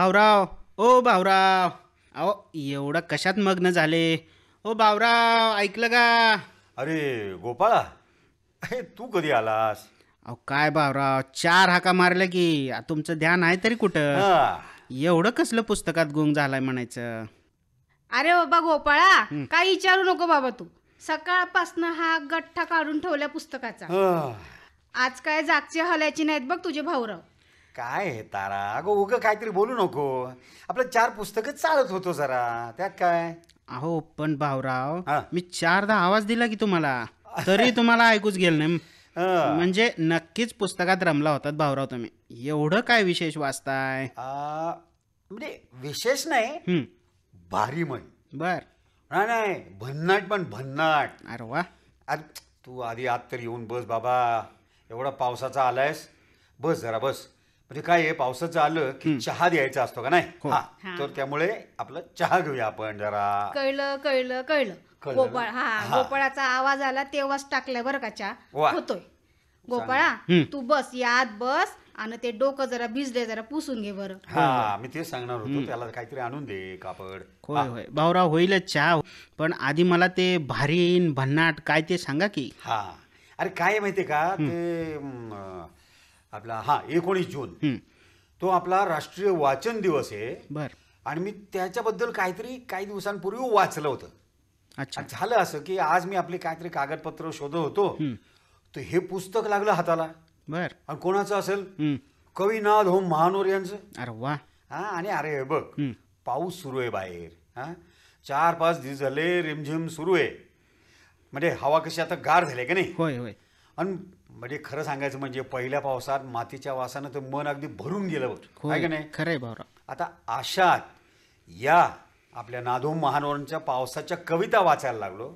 भाऊराव ओ भाऊराव अहो एवढं कशात मग्न झाले ओ भाऊराव ऐकलं का अरे गोपाळा अरे तू कधी आलास अहो काय भाऊराव चार हाका मारले की तुमचं ध्यान आहे तरी कुठं एवढं कसलं पुस्तकात गुंग झालाय म्हणायचं अरे बाबा गोपाळा काय विचारू नको बाबा तू सकाळपासनं हा गठ्ठा काढून ठेवल्या पुस्तकाचा आज काय जागचे हलायची नाहीत बघ तुझे भाऊराव काय हे तारा अगं उगं काहीतरी बोलू नको आपलं चार पुस्तक चालत होतो जरा त्यात काय अहो पण भाऊराव मी चारदा आवाज दिला की तुम्हाला तरी तुम्हाला ऐकूच गेल नाही म्हणजे नक्कीच पुस्तकात रमला होतात भाऊराव तुम्ही एवढं काय विशेष वाचताय म्हणजे विशेष नाही भारी म्हण बर नाही, भन्नाट पण भन्नाट अरे वा तू आधी आत तर येऊन बस बाबा एवढा पावसाचा आलायस बस जरा बस म्हणजे काय पावसाचं आलं की चहा द्यायचा असतो का नाही हो. तर त्यामुळे आपला चहा घेऊया आपण जरा कळलं कळलं कळलं गोपाळ गोपाळाचा आवाज आला तेव्हाच टाकलाय बरं का चहा होतोय गोपाळा तू बस यात बस आणि ते डोकं जरा भिजले जरा पुसून घे बरं हा हो, हो. मी तेच सांगणार होतो त्याला काहीतरी आणून दे कापड होय होय भाऊराव होईल चहा पण आधी मला ते भारीन भन्नाट काय ते सांगा की हा अरे काय माहितीये का ते आपला हा एकोणीस जून तो आपला राष्ट्रीय वाचन दिवस आहे बर आणि मी त्याच्याबद्दल काहीतरी काही दिवसांपूर्वी वाचलं होतं अच्छा झालं असं की आज मी आपले काहीतरी कागदपत्र शोधत होतो तर हे पुस्तक लागलं हाताला बर आणि कोणाचं असेल नाद होम महानोर यांचं अरे वा हा आणि अरे बघ पाऊस सुरू आहे बाहेर हा चार पाच दिवस झाले रिमझिम सुरू आहे म्हणजे हवा कशी आता गार झाले की नाही होय होय आणि म्हणजे खरं सांगायचं म्हणजे पहिल्या पावसात मातीच्या वासानं ते मन अगदी भरून गेलं होतं काय की नाही खरंय भाऊराव आता आशात या आपल्या नादोम महानवरांच्या पावसाच्या कविता वाचायला लागलो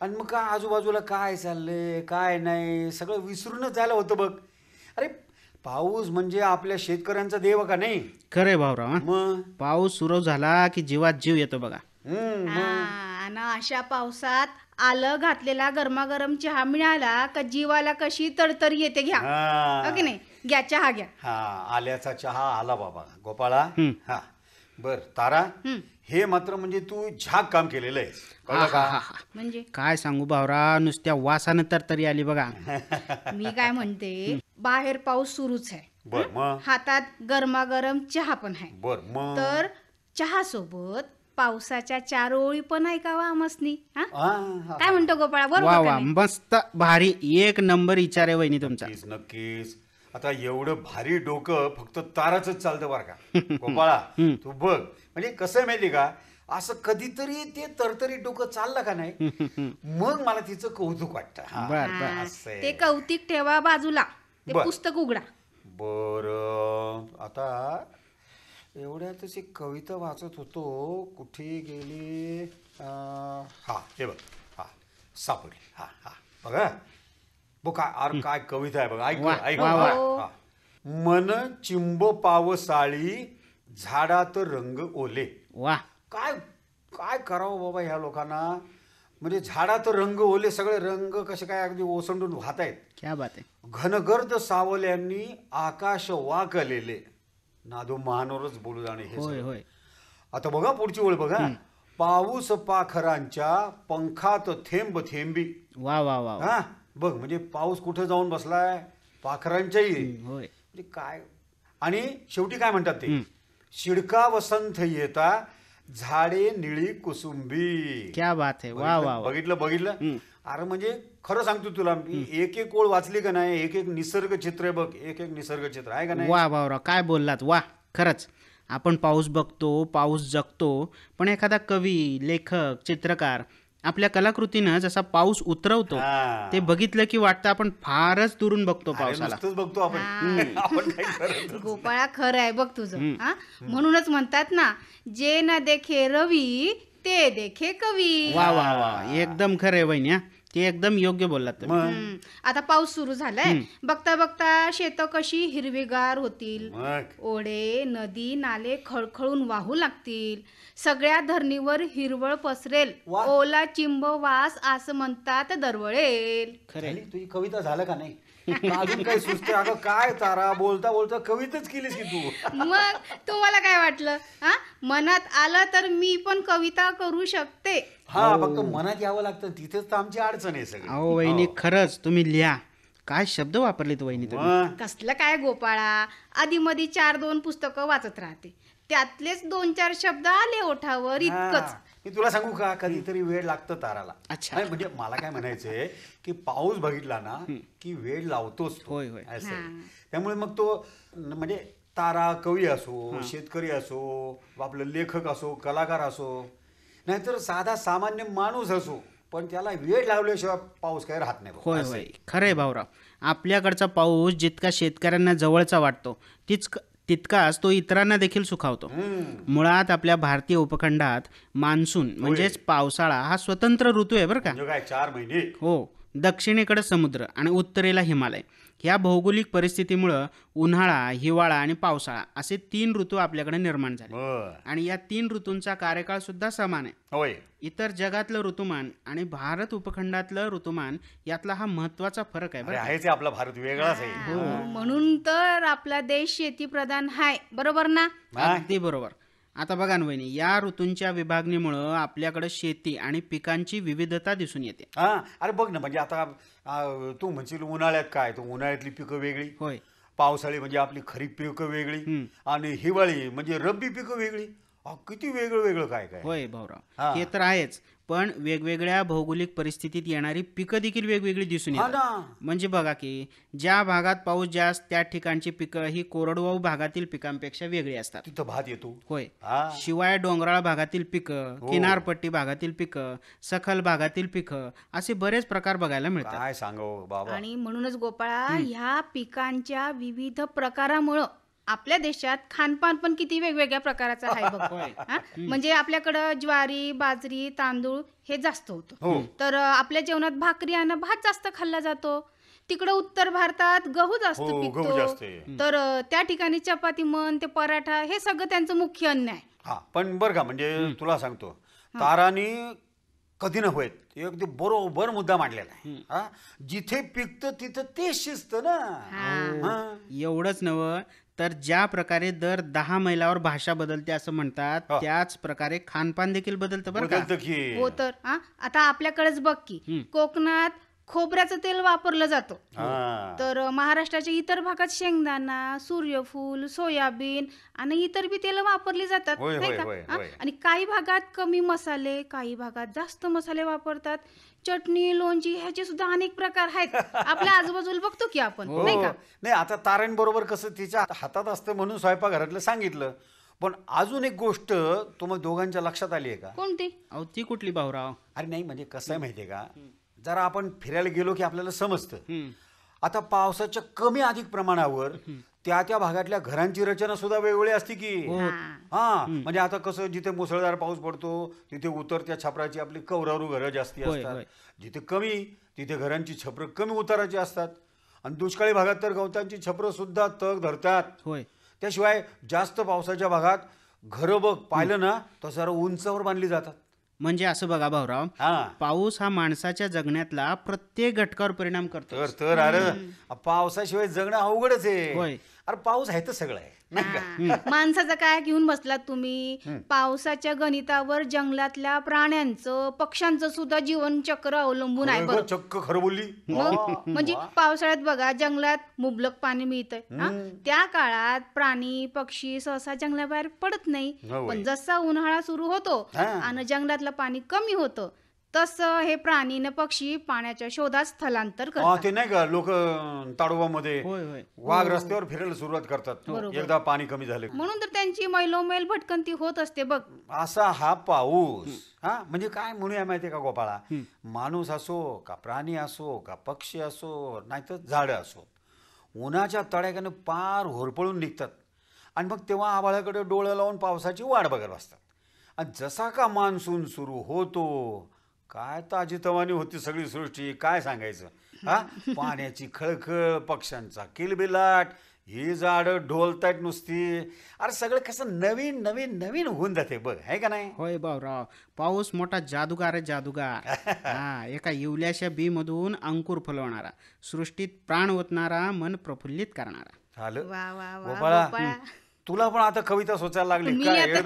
आणि मग का आजूबाजूला काय चाललंय काय नाही सगळं विसरूनच झालं होतं बघ अरे पाऊस म्हणजे आपल्या शेतकऱ्यांचा देव का नाही खरंय भाऊराव मग पाऊस सुरू झाला की जीवात जीव येतो बघा ना अशा पावसात आलं घातलेला गरमागरम चहा मिळाला का जीवाला कशी तडतर येते घ्या हो की नाही घ्या चहा घ्या हा आल्याचा चहा आला बाबा गोपाळा हा बर तारा हे मात्र म्हणजे तू झाक काम केलेलं आहे म्हणजे काय सांगू भावरा नुसत्या वासानं तर तरी आली बघा मी काय म्हणते बाहेर पाऊस सुरूच आहे बरं हातात गरमागरम चहा पण आहे तर चहा सोबत पावसाच्या चार ओळी पण ऐकावा आमसनी काय म्हणतो गोपाळा वा वा मस्त भारी एक नंबर विचार आहे वहिनी तुमचा नक्कीच आता एवढं भारी डोकं फक्त ताराच चालतं बर का गोपाळा तू बघ म्हणजे कसं माहिती का असं कधीतरी ते तरतरी डोकं चाललं का नाही मग मला तिचं कौतुक वाटतं ते कौतिक ठेवा बाजूला ते पुस्तक उघडा बर आता एवढ्यातच एक कविता वाचत होतो कुठे गेली हा हे बघ हा सापडली हा हा बघा बघ काय अरे काय कविता आहे बघा ऐकू ऐकू ऐक हा. मन चिंब पावसाळी झाडात रंग ओले वा काय काय करावं बाबा ह्या लोकांना म्हणजे झाडात रंग ओले सगळे रंग कसे काय अगदी ओसंडून वाहत आहेत बात घनगर्द सावल्यांनी आकाश वाकलेले नादो महानोरच बोलू जाणे हे होय होय आता बघा पुढची ओळ बघा पाऊस पाखरांच्या पंखात थेंब थेंबी वा वा वा हा बघ म्हणजे पाऊस कुठे जाऊन बसलाय पाखरांच्याही म्हणजे काय आणि शेवटी काय म्हणतात ते शिडका वसंत येता झाडे निळी कुसुंबी क्या बात आहे वा वा बघितलं बघितलं अरे म्हणजे खरं सांगतो तुला मी एक एक ओळ वाचली का नाही एक एक निसर्ग चित्र आहे बघ एक एक निसर्ग चित्र आहे का नाही वा वा काय बोललात वा खरंच आपण पाऊस बघतो पाऊस जगतो पण एखादा कवी लेखक चित्रकार आपल्या कलाकृतीनं जसा पाऊस उतरवतो ते बघितलं की वाटतं आपण फारच दुरून बघतो पाऊस पावसाला बघतो आपण गोपाळा खरं आहे बघ तुझं म्हणूनच म्हणतात ना जे ना देखे रवी ते देखे कवी वा वा वा एकदम खरं आहे वहिनी ते एकदम योग्य बोललात आता पाऊस सुरू झालाय बघता बघता शेत कशी हिरवीगार होतील ओढे नदी नाले खळखळून वाहू लागतील सगळ्या धरणीवर हिरवळ पसरेल ओला चिंब वास असं म्हणतात दरवळेल खरे तुझी कविता झालं का नाही अजून काही सुचते अगं काय तारा बोलता बोलता कविताच केलीस की तू मग तुम्हाला काय वाटलं हा मनात आलं तर मी पण कविता करू शकते हा हो. फक्त मनात यावं लागतं तिथेच तर आमची अडचण आहे सगळी अहो वहिनी हो. खरंच तुम्ही लिहा काय शब्द वापरलेत वहिनी तुम्ही कसलं काय गोपाळा आधी मधी चार दोन पुस्तकं वाचत राहते त्यातलेच दोन चार शब्द आले ओठावर इतकंच मी तुला सांगू का कधीतरी वेळ लागतो ताराला अच्छा. म्हणजे मला काय म्हणायचंय की पाऊस बघितला ना की वेळ लावतोच होय, होय. असं त्यामुळे मग तो म्हणजे तारा कवी असो शेतकरी असो आपलं लेखक असो कलाकार असो नाहीतर साधा सामान्य माणूस असो पण त्याला वेळ लावल्याशिवाय पाऊस काही राहत नाही बघ. होय होय खरंय भाऊराव आपल्याकडचा पाऊस जितका शेतकऱ्यांना जवळचा वाटतो तीच तितकाच तो इतरांना देखील सुखावतो मुळात आपल्या भारतीय उपखंडात मान्सून म्हणजेच पावसाळा हा स्वतंत्र ऋतू आहे बरं का म्हणजे चार महिने हो दक्षिणेकडे समुद्र आणि उत्तरेला हिमालय या भौगोलिक परिस्थितीमुळं उन्हाळा हिवाळा आणि पावसाळा असे तीन ऋतू आपल्याकडे निर्माण झाले आणि या तीन ऋतूंचा कार्यकाळ सुद्धा समान आहे इतर जगातलं ऋतुमान आणि भारत उपखंडातलं ऋतुमान यातला हा महत्वाचा फरक आहे आपला भारत वेगळाच आहे हो. म्हणून तर आपला देश शेतीप्रधान आहे बरोबर ना अगदी बरोबर आता बघा ना वहिनी या ऋतूंच्या विभागणीमुळं आपल्याकडे शेती आणि पिकांची विविधता दिसून येते हा अरे बघ ना म्हणजे आता तू म्हणशील उन्हाळ्यात काय तू उन्हाळ्यातली पिकं वेगळी होय पावसाळी म्हणजे आपली खरीप पिकं वेगळी आणि हिवाळी म्हणजे रब्बी पिकं वेगळी किती वेगळं वेगळं काय काय होय भाऊराव हे तर आहेच पण वेगवेगळ्या भौगोलिक परिस्थितीत येणारी पिकं देखील वेगवेगळी दिसून येतात म्हणजे बघा की ज्या भागात पाऊस जास्त त्या ठिकाणची पिकं ही कोरडवाहू भागातील पिकांपेक्षा वेगळी असतात तिथं भात येतो होय शिवाय डोंगराळ भागातील पिकं हो. किनारपट्टी भागातील पिकं सखल भागातील पिकं असे बरेच प्रकार बघायला मिळतात आणि म्हणूनच गोपाळा ह्या पिकांच्या विविध प्रकारामुळं आपल्या देशात खानपान पण किती वेगवेगळ्या प्रकाराचं आहे बघ म्हणजे आपल्याकडं ज्वारी बाजरी तांदूळ हे जास्त होतं हो. तर आपल्या जेवणात भाकरी आणि भात जास्त खाल्ला जातो तिकडं उत्तर भारतात गहू जास्त हो, पिकतो तर त्या ठिकाणी चपाती मन ते पराठा हे सगळं त्यांचं मुख्य अन्न आहे पण बरं का म्हणजे तुला सांगतो तारानी कधी न होत अगदी बरोबर मुद्दा मांडलेला आहे जिथे पिकत तिथं ते शिस्त ना एवढंच नव तर ज्या प्रकारे दर दहा मैलावर भाषा बदलते असं म्हणतात त्याच प्रकारे खानपान देखील बदलतं बरं का हो तर आता आपल्याकडेच बघ की कोकणात खोबऱ्याचं तेल वापरलं जातं तर महाराष्ट्राच्या इतर भागात शेंगदाणा सूर्यफूल सोयाबीन आणि इतर बी तेल वापरली जातात आणि काही भागात कमी मसाले काही भागात जास्त मसाले वापरतात चटणी लोणची ह्याचे सुद्धा अनेक प्रकार आहेत आपल्या आजूबाजूला बघतो की आपण हो. नाही का नाही आता तारण बरोबर कसं तिच्या हातात असतं म्हणून स्वयंपाकघरातलं सांगितलं पण अजून एक गोष्ट तुम्हाला दोघांच्या लक्षात आली आहे का कोणती अहो ती कुठली भाऊराव अरे नाही म्हणजे कसं आहे माहितीये का जरा आपण फिरायला गेलो की आपल्याला समजतं आता पावसाच्या कमी अधिक प्रमाणावर त्या त्या भागातल्या घरांची रचना सुद्धा वेगवेगळी असते की हो. हा म्हणजे आता कसं जिथे मुसळधार पाऊस पडतो तिथे उतरत्या छपराची आपली कवरारू घरं जास्ती असतात जिथे कमी तिथे घरांची छपर कमी उताराची असतात आणि दुष्काळी भागात तर गवतांची छपर सुद्धा तग धरतात त्याशिवाय जास्त पावसाच्या भागात घरं बघ पाहिलं ना तर सर्व उंचावर बांधली जातात म्हणजे असं बघा भाऊराव पाऊस हा माणसाच्या जगण्यातला प्रत्येक घटकावर परिणाम करतो तर अरे पावसाशिवाय जगणं अवघडच आहे अरे पाऊस आहे तर सगळं आहे माणसाचं काय घेऊन बसलात तुम्ही पावसाच्या गणितावर जंगलातल्या प्राण्यांचं पक्ष्यांचं सुद्धा जीवनचक्र अवलंबून आहे चक्क खरं बोलली हो? म्हणजे पावसाळ्यात बघा जंगलात मुबलक पाणी मिळतंय त्या काळात प्राणी पक्षी सहसा जंगलाबाहेर पडत नाही पण जसा उन्हाळा सुरू होतो आणि जंगलातलं पाणी कमी होतं तस हे प्राणी न पक्षी पाण्याच्या शोधात स्थलांतर करतात ते नाही का लोक ताडोबामध्ये मध्ये वाघ हो. रस्त्यावर फिरायला सुरुवात करतात एकदा पाणी कमी झाले म्हणून तर त्यांची मैलोमेल भटकंती होत असते बघ असा हा पाऊस हा म्हणजे काय म्हणूया माहितीये का गोपाळा माणूस असो का प्राणी असो का पक्षी असो नाहीतर झाड असो उन्हाच्या तळ्याकडे पार होरपळून निघतात आणि मग तेव्हा आभाळाकडे डोळं लावून पावसाची वाट बघत असतात आणि जसा का मान्सून सुरू होतो काय अजितवानी होती सगळी सृष्टी काय सांगायचं हा पाण्याची खळखळ पक्ष्यांचा किलबिलाट ही झाडं ढोलतायत नुसती अरे सगळं कसं नवीन नवीन नवीन होऊन जाते बघ आहे का नाही होय भाऊराव पाऊस मोठा जादूगार आहे जादूगार हा एका येवल्याशा बी मधून अंकुर फुलवणारा सृष्टीत प्राण ओतणारा मन प्रफुल्लित करणारा झालं वा वा तुला पण आता कविता सोचायला लागली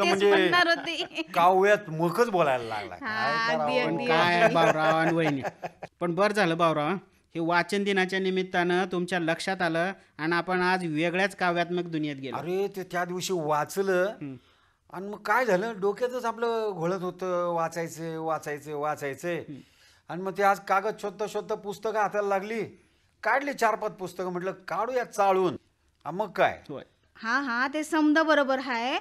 म्हणजे काव्यात मुखच बोलायला लागला पण बर बरं झालं भाऊराव हे वाचन दिनाच्या निमित्तानं तुमच्या लक्षात आलं आणि आपण आज वेगळ्याच काव्यात्मक दुनियेत गेलो अरे ते त्या दिवशी वाचलं आणि मग काय झालं डोक्यातच आपलं घोळत होतं वाचायचं वाचायचे वाचायचे आणि मग ते आज कागद शोधता शोधता पुस्तकं हाताला लागली काढली चार पाच पुस्तकं म्हटलं काढूया चाळून मग काय हा हा ते समजा बरोबर आहे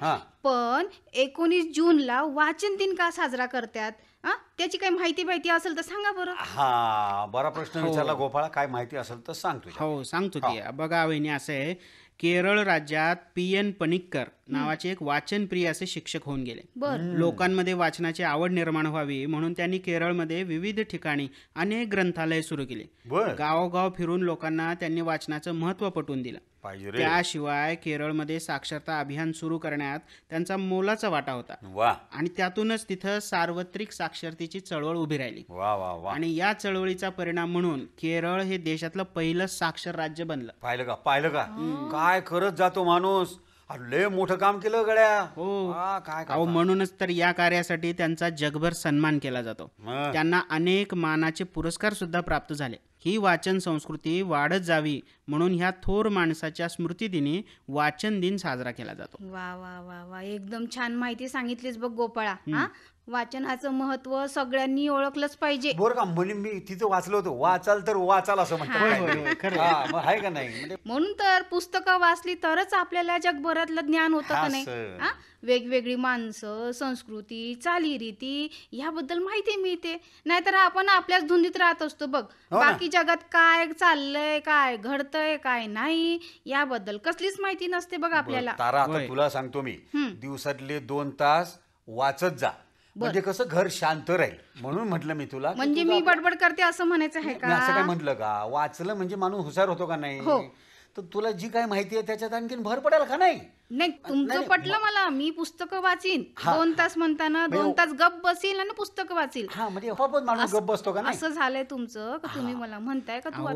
पण एकोणीस जून ला वाचन दिन का साजरा करतात हा? त्याची काही माहिती माहिती असेल तर सांगा बरं हा बरा प्रश्न हो. विचारला गोपाळा काय माहिती असेल तर सांगतो हो सांगतो ती बघा वहिनी असं आहे केरळ राज्यात पी एन पणिक्कर नावाचे एक वाचनप्रिय असे शिक्षक होऊन गेले लोकांमध्ये वाचनाची आवड निर्माण व्हावी म्हणून त्यांनी केरळमध्ये विविध ठिकाणी अनेक ग्रंथालय सुरू केले गावोगाव फिरून लोकांना त्यांनी वाचनाचं महत्व पटवून दिलं त्याशिवाय केरळमध्ये साक्षरता अभियान सुरू करण्यात त्यांचा मोलाचा वाटा होता आणि त्यातूनच तिथं सार्वत्रिक साक्षरतेची चळवळ उभी राहिली आणि या चळवळीचा परिणाम म्हणून केरळ हे देशातलं पहिलं साक्षर राज्य बनलं पाहिलं का पाहिलं का काय करत जातो माणूस अरे मोठं काम केलं गड्या हो काय म्हणूनच तर या कार्यासाठी त्यांचा जगभर सन्मान केला जातो त्यांना अनेक मानाचे पुरस्कार सुद्धा प्राप्त झाले ही वाचन संस्कृती वाढत जावी म्हणून ह्या थोर माणसाच्या स्मृतिदिनी वाचन दिन साजरा केला जातो वा वा वा वा एकदम छान माहिती सांगितलीस बघ गोपाळा वाचनाचं महत्व सगळ्यांनी ओळखलंच पाहिजे बरं का म्हणून मी तिथं वाचलो होतो वाचाल तर वाचाल असं म्हणतो आहे. का नाही म्हणजे म्हणून तर पुस्तकं वाचली तरच आपल्याला जगभरातलं ज्ञान होतं का नाही वेगवेगळी माणसं संस्कृती चालीरीती याबद्दल माहिती मिळते नाहीतर आपण आपल्याच धुंदीत राहत असतो बघ हो बाकी जगात काय चाललंय काय घडतंय काय नाही याबद्दल कसलीच माहिती नसते बघ आपल्याला तारा आता तुला सांगतो मी दिवसातले दोन तास वाचत जा म्हणजे कसं घर शांत राहील म्हणून म्हटलं मी तुला म्हणजे मी बडबड करते असं म्हणायचं आहे का असं काय म्हटलं का वाचलं म्हणजे माणूस हुशार होतो का नाही हो. तर तुला जी काय माहिती आहे त्याच्यात आणखीन भर पडेल का नाही नाही तुमचं पटलं मला मी पुस्तकं वाचीन दोन तास म्हणताना म्हणजे दोन हो. तास गप बसेल आणि पुस्तकं वाचील म्हणजे बसतो का असं झालंय तुमचं का तुम्ही मला म्हणताय का तू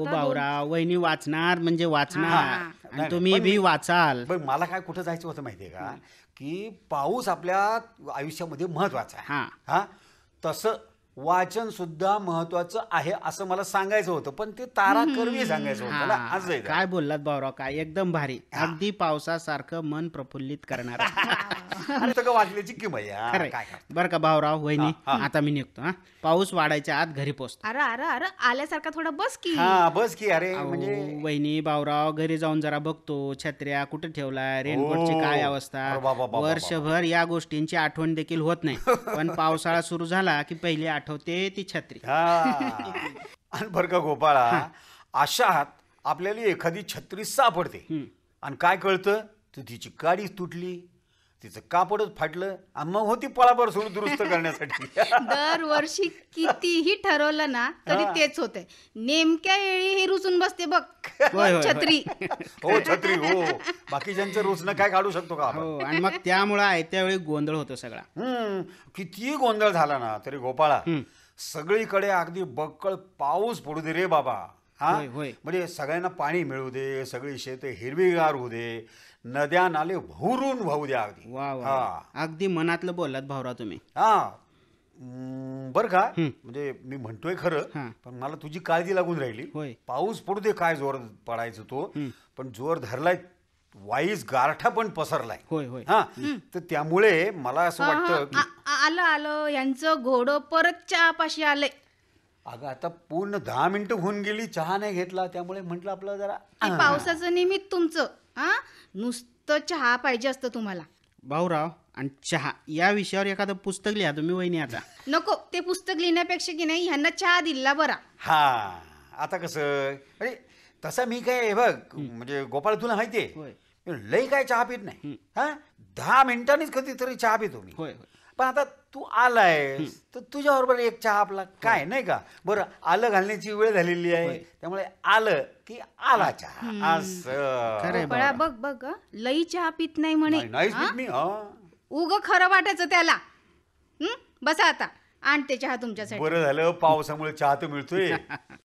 वहिनी वाचणार म्हणजे वाचणार तुम्ही बी वाचाल पण मला काय कुठं जायचं होतं माहितीये का की पाऊस आपल्या आयुष्यामध्ये महत्वाचा आहे हा. हा तसं वाचन सुद्धा महत्वाचं आहे असं मला सांगायचं होतं पण ते तारा कर्वी सांगायचं होतं आज काय बोललात भाऊराव काय एकदम भारी अगदी पावसासारखं मन प्रफुल्लित करणार वाचल्याची किंमत बरं का भाऊराव वहिनी आता मी निघतो हा पाऊस वाढायच्या आत घरी पोहोचतो अरे अरे अरे आल्यासारखा थोडा बस की बस की अरे म्हणजे वहिनी भाऊराव घरी जाऊन जरा बघतो छत्र्या कुठे ठेवला हो. रेनकोटची काय अवस्था वर्षभर या गोष्टींची आठवण देखील होत नाही पण पावसाळा सुरू झाला की पहिली आठवते ती छत्री आणि बरं का गोपाळा अशात आपल्याला एखादी छत्री सापडते आणि काय कळतं तर तिची गाडी तुटली तिचं कापडच फाटलं आणि मग होती पळापर सोडून दुरुस्त करण्यासाठी दरवर्षी कितीही ठरवलं ना तरी तेच होतंय नेमक्या वेळी हे रुचून बसते बघ छत्री हो छत्री हो बाकीच्यांचं रुचणं काय काढू शकतो का हो आणि मग त्यामुळे आयत्या वेळी गोंधळ होतो सगळा हम्म कितीही गोंधळ झाला ना तरी गोपाळा सगळीकडे अगदी बक्कळ पाऊस पडू दे रे बाबा हा होय, म्हणजे सगळ्यांना पाणी मिळू दे सगळी शेत हिरवीगार होऊ दे नद्या नाले भरून भाऊ द्या अगदी वा अगदी मनातलं बोललात भाऊरा तुम्ही हा बर का म्हणजे मी म्हणतोय खरं पण मला तुझी काळजी लागून राहिली पाऊस पडू दे काय जोर पडायचं तो पण जोर धरलाय वाईस गारठा पण पसरलाय होय होय हा तर त्यामुळे मला असं वाटतं आलं आलं यांचं घोड परत चहापाशी आलंय अगं आता पूर्ण दहा मिनिटं होऊन गेली चहा नाही घेतला त्यामुळे म्हटलं आपलं जरा पावसाचं निमित्त तुमचं हा नुसतं चहा पाहिजे असतं तुम्हाला भाऊराव आणि चहा या विषयावर एखादं पुस्तक लिहा तुम्ही वहिनी आता नको ते पुस्तक लिहिण्यापेक्षा की नाही ह्यांना चहा दिला बरा हा आता कसं अरे तसं मी काय बघ म्हणजे गोपाळ तुला माहितीये होय. लई काय चहा पित नाही हा दहा मिनिटांनीच कधीतरी चहा पितो मी होय. पण आता तू आलाय तर तुझ्याबरोबर एक चहा आपला हो. काय नाही का बरं आलं घालण्याची वेळ झालेली आहे त्यामुळे आलं की आला चहा असं बळा हो, बघ बघ लई चहा पित नाही म्हणे उग खरं वाटायचं त्याला हं? बसा आता आणते चहा तुमच्यासाठी बरं झालं पावसामुळे चहा तर मिळतोय